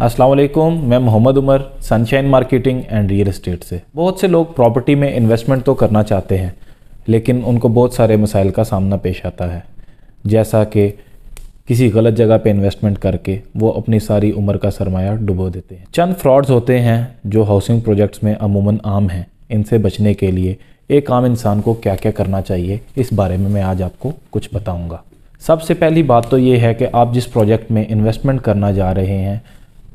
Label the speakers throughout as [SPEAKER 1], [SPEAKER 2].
[SPEAKER 1] असलम मैं Mohammad Umar Sunshine marketing and real estate से बहुत से लोग प्रॉपर्टी में इन्वेस्टमेंट तो करना चाहते हैं लेकिन उनको बहुत सारे मसाइल का सामना पेश आता है जैसा कि किसी गलत जगह पे इन्वेस्टमेंट करके वो अपनी सारी उम्र का सरमाया डुबो देते हैं चंद फ्रॉड्स होते हैं जो हाउसिंग प्रोजेक्ट्स में अमूमन आम हैं इनसे बचने के लिए एक आम इंसान को क्या क्या करना चाहिए इस बारे में मैं आज आपको कुछ बताऊँगा सबसे पहली बात तो ये है कि आप जिस प्रोजेक्ट में इन्वेस्टमेंट करना जा रहे हैं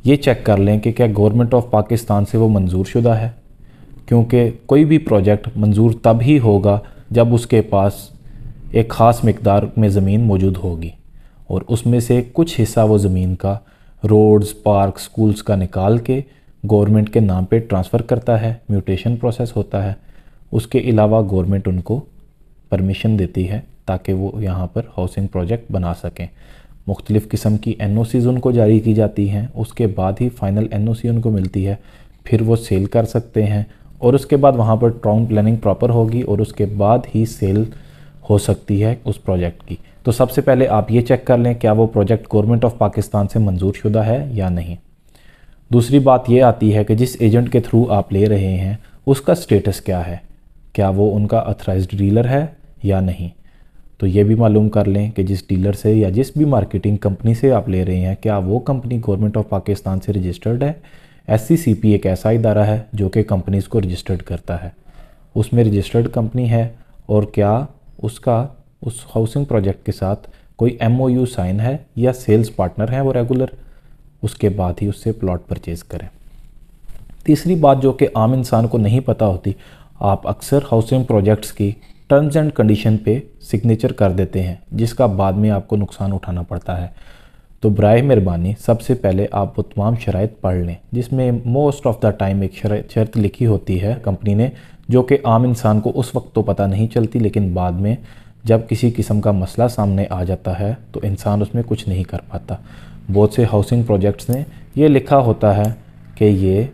[SPEAKER 1] ये चेक कर लें कि क्या गवर्नमेंट ऑफ पाकिस्तान से वो मंजूर शुदा है क्योंकि कोई भी प्रोजेक्ट मंजूर तब ही होगा जब उसके पास एक ख़ास मकदार में ज़मीन मौजूद होगी और उसमें से कुछ हिस्सा वो ज़मीन का रोड्स पार्क स्कूल्स का निकाल के गवर्नमेंट के नाम पे ट्रांसफ़र करता है म्यूटेशन प्रोसेस होता है उसके अलावा गवर्नमेंट उनको परमिशन देती है ताकि वो यहाँ पर हाउसिंग प्रोजेक्ट बना सकें मुख्तलिफ़ किस्म की एन ओ सीज उनको जारी की जाती हैं उसके बाद ही फ़ाइनल एन ओ सी उनको मिलती है फिर वो सेल कर सकते हैं और उसके बाद वहाँ पर टाउन प्लानिंग प्रॉपर होगी और उसके बाद ही सेल हो सकती है उस प्रोजेक्ट की तो सबसे पहले आप ये चेक कर लें क्या वो प्रोजेक्ट गवर्नमेंट ऑफ पाकिस्तान से मंजूर शुदा है या नहीं दूसरी बात ये आती है कि जिस एजेंट के थ्रू आप ले रहे हैं उसका स्टेटस क्या है क्या वो उनका अथराइज डीलर है या नहीं तो ये भी मालूम कर लें कि जिस डीलर से या जिस भी मार्केटिंग कंपनी से आप ले रहे हैं क्या वो कंपनी गवर्नमेंट ऑफ पाकिस्तान से रजिस्टर्ड है एस एक ऐसा इदारा है जो कि कंपनीज़ को रजिस्टर्ड करता है उसमें रजिस्टर्ड कंपनी है और क्या उसका उस हाउसिंग प्रोजेक्ट के साथ कोई एम साइन है या सेल्स पार्टनर है वो रेगुलर उसके बाद ही उससे प्लॉट परचेज़ करें तीसरी बात जो कि आम इंसान को नहीं पता होती आप अक्सर हाउसिंग प्रोजेक्ट्स की टर्म्स एंड कंडीशन पे सिग्नेचर कर देते हैं जिसका बाद में आपको नुकसान उठाना पड़ता है तो बर मेहरबानी सबसे पहले आप वो तमाम शरात पढ़ लें जिसमें मोस्ट ऑफ़ द टाइम एक शर्त लिखी होती है कंपनी ने जो कि आम इंसान को उस वक्त तो पता नहीं चलती लेकिन बाद में जब किसी किस्म का मसला सामने आ जाता है तो इंसान उसमें कुछ नहीं कर पाता बहुत से हाउसिंग प्रोजेक्ट्स ने ये लिखा होता है कि ये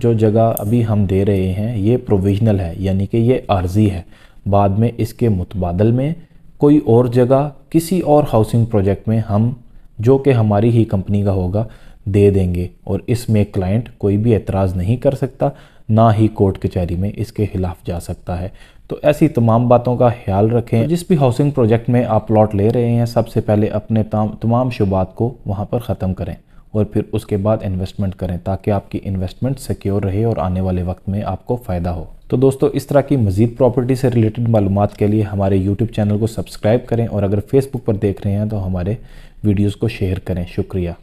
[SPEAKER 1] जो जगह अभी हम दे रहे हैं ये प्रोविजनल है यानी कि ये आर्जी है बाद में इसके मुतबादल में कोई और जगह किसी और हाउसिंग प्रोजेक्ट में हम जो कि हमारी ही कंपनी का होगा दे देंगे और इसमें क्लाइंट कोई भी एतराज़ नहीं कर सकता ना ही कोर्ट कचहरी में इसके खिलाफ जा सकता है तो ऐसी तमाम बातों का ख्याल रखें तो जिस भी हाउसिंग प्रोजेक्ट में आप प्लॉट ले रहे हैं सबसे पहले अपने तमाम शुबात को वहाँ पर ख़त्म करें और फिर उसके बाद इन्वेस्टमेंट करें ताकि आपकी इन्वेस्टमेंट सिक्योर रहे और आने वाले वक्त में आपको फ़ायदा हो तो दोस्तों इस तरह की मजीद प्रॉपर्टी से रिलेटेड मालूम के लिए हमारे यूट्यूब चैनल को सब्सक्राइब करें और अगर फेसबुक पर देख रहे हैं तो हमारे वीडियोज़ को शेयर करें शुक्रिया